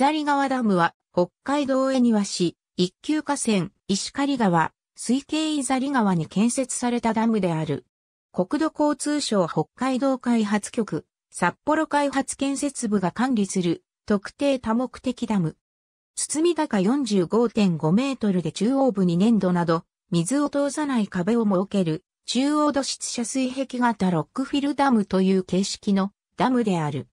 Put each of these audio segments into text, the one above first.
鎖川ダムは、北海道恵庭市、一級河川、石狩川、水系伊ザリ川に建設されたダムである。国土交通省北海道開発局、札幌開発建設部が管理する特定多目的ダム。包高45.5メートルで中央部に粘土など、水を通さない壁を設ける中央土質遮水壁型ロックフィルダムという形式のダムである。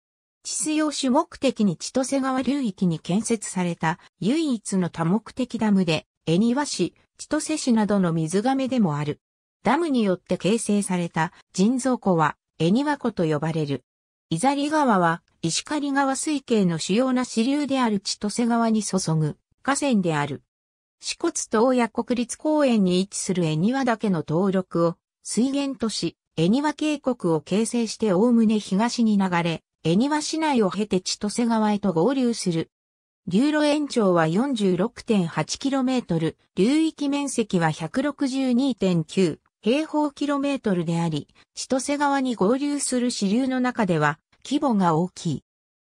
治水を主目的に千歳川流域に建設された唯一の多目的ダムで、恵庭市、千歳市などの水亀でもある。ダムによって形成された人造湖は、恵庭湖と呼ばれる。伊ザリ川は、石狩川水系の主要な支流である千歳川に注ぐ河川である。四骨東野国立公園に位置する恵庭岳の登録を水源とし、恵庭渓谷を形成しておおむね東に流れ、恵庭市内を経て千歳川へと合流する。流路延長は 46.8km、流域面積は162.9平方キロメートルであり、千歳川に合流する支流の中では規模が大きい。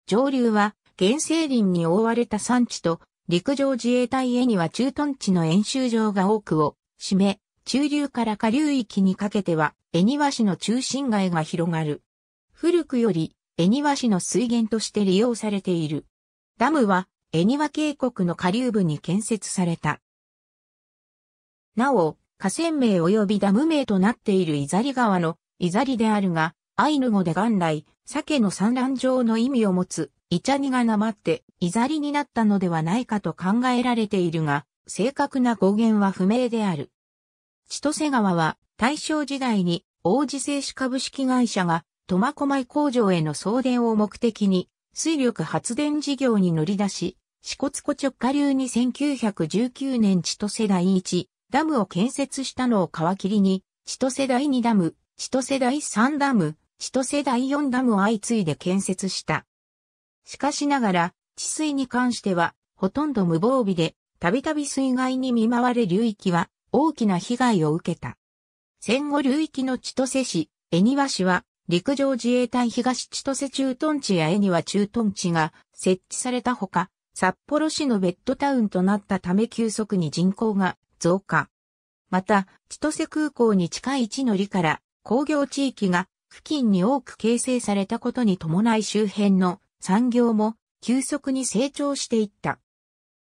上流は原生林に覆われた山地と陸上自衛隊へには駐屯地の演習場が多くを占め、中流から下流域にかけては、恵庭市の中心街が広がる。古くより、恵庭市の水源として利用されている。ダムは、恵庭渓谷の下流部に建設された。なお、河川名及びダム名となっているイザリ川のイザリであるが、アイヌ語で元来、鮭の産卵場の意味を持つ、イチャニがなまって、イザリになったのではないかと考えられているが、正確な語源は不明である。千歳川は、大正時代に、王子製紙株式会社が、苫小牧工場への送電を目的に、水力発電事業に乗り出し、支笏湖直下流に1919年千歳第1ダムを建設したのを皮切りに、千歳第2ダム、千歳第3ダム、千歳第4ダムを相次いで建設した。しかしながら、治水に関しては、ほとんど無防備で、たびたび水害に見舞われ流域は、大きな被害を受けた。戦後流域の千歳市、江庭市は、陸上自衛隊東千歳駐屯地や絵には駐屯地が設置されたほか、札幌市のベッドタウンとなったため急速に人口が増加。また、千歳空港に近い地の利から工業地域が付近に多く形成されたことに伴い周辺の産業も急速に成長していった。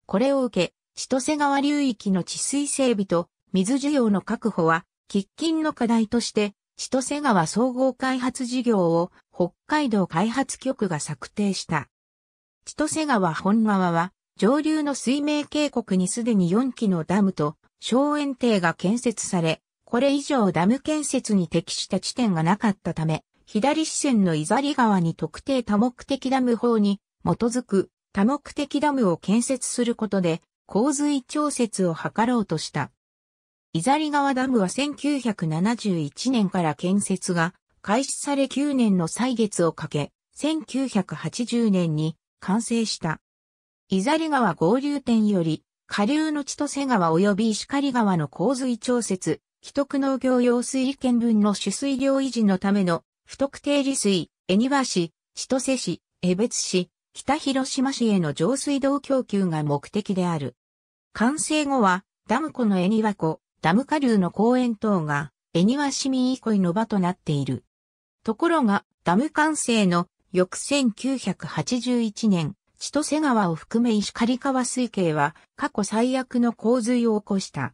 これを受け、千歳川流域の治水整備と水需要の確保は喫緊の課題として千歳川総合開発事業を北海道開発局が策定した。千歳川本川は上流の水明渓谷にすでに4基のダムと荘園堤が建設され、これ以上ダム建設に適した地点がなかったため、左支線の伊ザ川に特定多目的ダム法に基づく多目的ダムを建設することで洪水調節を図ろうとした。伊ザリ川ダムは1971年から建設が開始され9年の歳月をかけ、1980年に完成した。伊ザリ川合流点より、下流の千歳川及び石狩川の洪水調節、既得農業用水利権分の取水量維持のための不特定利水、恵庭市、千歳市、江別市、北広島市への上水道供給が目的である。完成後は、ダム湖の恵庭湖、ダム下流の公園等が、恵庭市民憩いの場となっている。ところが、ダム完成の翌1981年、千歳川を含め石狩川水系は過去最悪の洪水を起こした。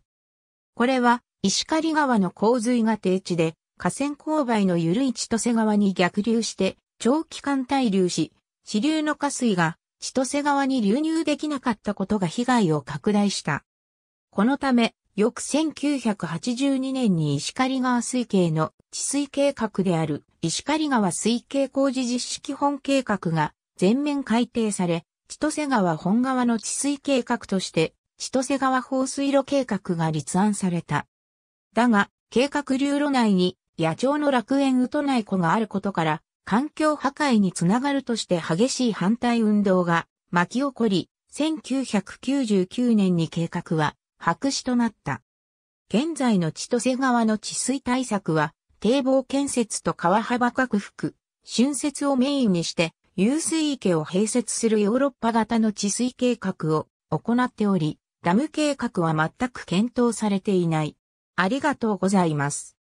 これは石狩川の洪水が低地で河川勾配の緩い千歳川に逆流して長期間滞留し、支流の下水が千歳川に流入できなかったことが被害を拡大した。このため翌1982年に石狩川水系の治水計画である石狩川水系工事実施基本計画が全面改定され、千歳川本川の治水計画として千歳川放水路計画が立案された。だが、計画流路内に野鳥の楽園ウトナイ湖があることから、環境破壊につながるとして激しい反対運動が巻き起こり、1999年に計画は白紙となった。現在の千歳川の治水対策は、堤防建設と川幅拡幅、浚渫をメインにして、遊水池を併設するヨーロッパ型の治水計画を行っており、ダム計画は全く検討されていない。ありがとうございます。